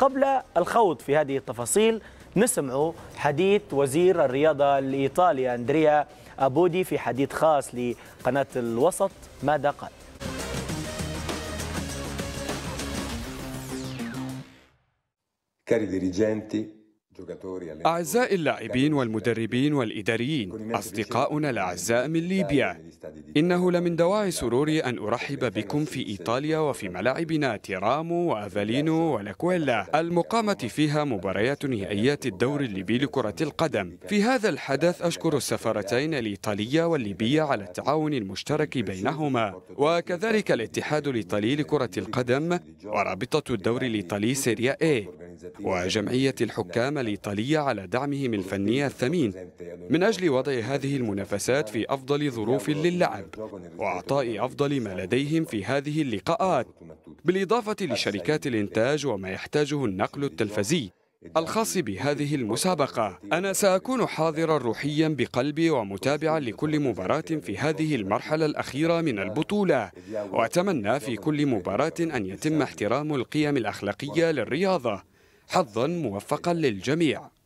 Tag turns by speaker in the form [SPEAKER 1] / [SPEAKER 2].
[SPEAKER 1] قبل الخوض في هذه التفاصيل نسمع حديث وزير الرياضة الإيطالي أندريا أبودي في حديث خاص لقناة الوسط ماذا قال
[SPEAKER 2] أعزائي اللاعبين والمدربين والإداريين أصدقاؤنا الأعزاء من ليبيا إنه لمن دواعي سروري أن أرحب بكم في إيطاليا وفي ملاعبنا تيرامو وأفالينو ولاكويلا المقامة فيها مباريات نهائيات الدوري الليبي لكرة القدم في هذا الحدث أشكر السفارتين الإيطالية والليبية على التعاون المشترك بينهما وكذلك الاتحاد الإيطالي لكرة القدم ورابطة الدوري الإيطالي سيريا إيه وجمعية الحكام الإيطالية على دعمهم الفني الثمين من أجل وضع هذه المنافسات في أفضل ظروف للعب الشعب وإعطاء أفضل ما لديهم في هذه اللقاءات بالإضافة لشركات الإنتاج وما يحتاجه النقل التلفزي الخاص بهذه المسابقة أنا سأكون حاضرا روحيا بقلبي ومتابعا لكل مباراة في هذه المرحلة الأخيرة من البطولة وأتمنى في كل مباراة أن يتم احترام القيم الأخلاقية للرياضة حظا موفقا للجميع